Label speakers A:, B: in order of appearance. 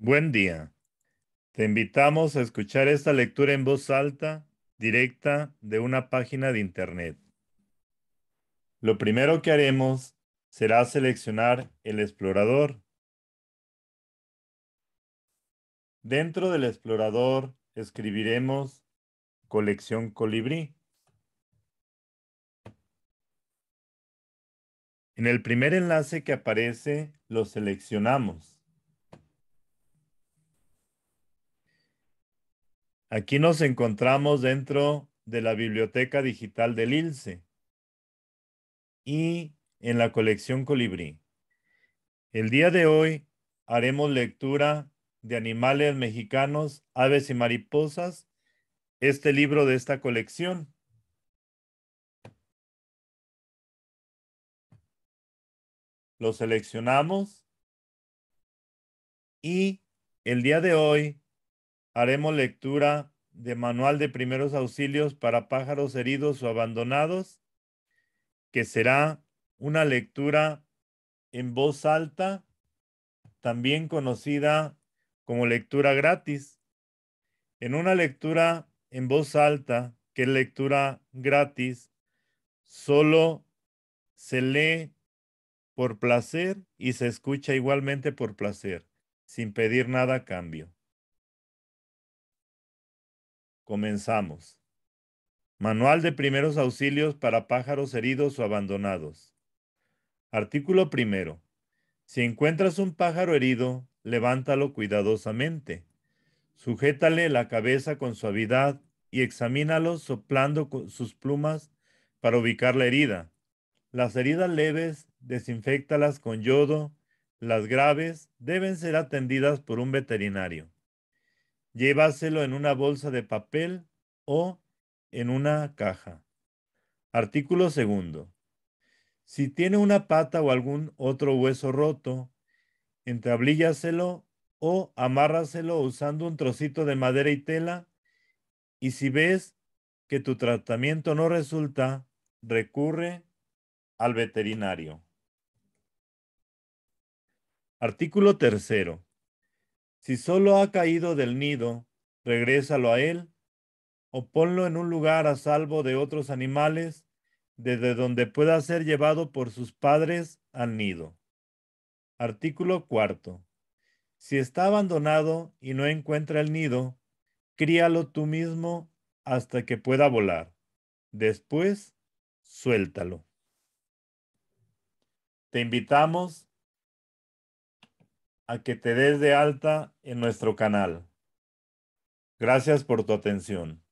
A: Buen día. Te invitamos a escuchar esta lectura en voz alta, directa, de una página de Internet. Lo primero que haremos será seleccionar el explorador. Dentro del explorador escribiremos colección colibrí. En el primer enlace que aparece lo seleccionamos. Aquí nos encontramos dentro de la Biblioteca Digital del ILSE y en la colección Colibrí. El día de hoy haremos lectura de animales mexicanos, aves y mariposas, este libro de esta colección. Lo seleccionamos y el día de hoy haremos lectura de Manual de Primeros Auxilios para Pájaros Heridos o Abandonados, que será una lectura en voz alta, también conocida como lectura gratis. En una lectura en voz alta, que es lectura gratis, solo se lee por placer y se escucha igualmente por placer, sin pedir nada a cambio. Comenzamos. Manual de primeros auxilios para pájaros heridos o abandonados. Artículo primero. Si encuentras un pájaro herido, levántalo cuidadosamente. Sujétale la cabeza con suavidad y examínalo soplando sus plumas para ubicar la herida. Las heridas leves, desinfectalas con yodo. Las graves deben ser atendidas por un veterinario. Llévaselo en una bolsa de papel o en una caja. Artículo segundo. Si tiene una pata o algún otro hueso roto, entablíllaselo o amárraselo usando un trocito de madera y tela. Y si ves que tu tratamiento no resulta, recurre al veterinario. Artículo tercero. Si solo ha caído del nido, regrésalo a él o ponlo en un lugar a salvo de otros animales desde donde pueda ser llevado por sus padres al nido. Artículo cuarto. Si está abandonado y no encuentra el nido, críalo tú mismo hasta que pueda volar. Después, suéltalo. Te invitamos a que te des de alta en nuestro canal. Gracias por tu atención.